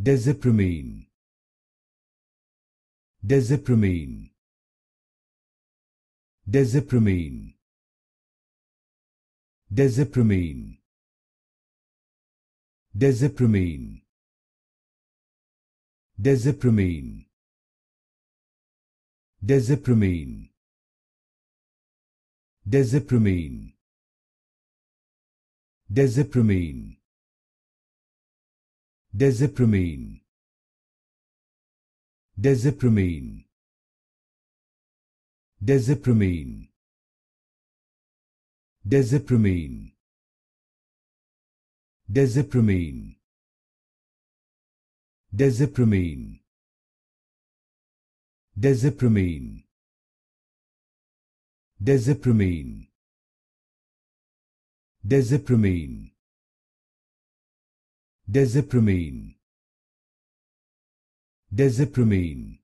Desipramine. Desipramine. Desipramine. Desipramine. Desipramine. Desipramine. Desipramine. Desipramine. Desipramine. Desipramine. Desipramine. Desipramine. Desipramine. Desipramine. Desipramine. Desipramine. Desipramine. Desipramine. Desipramine. Desipramine.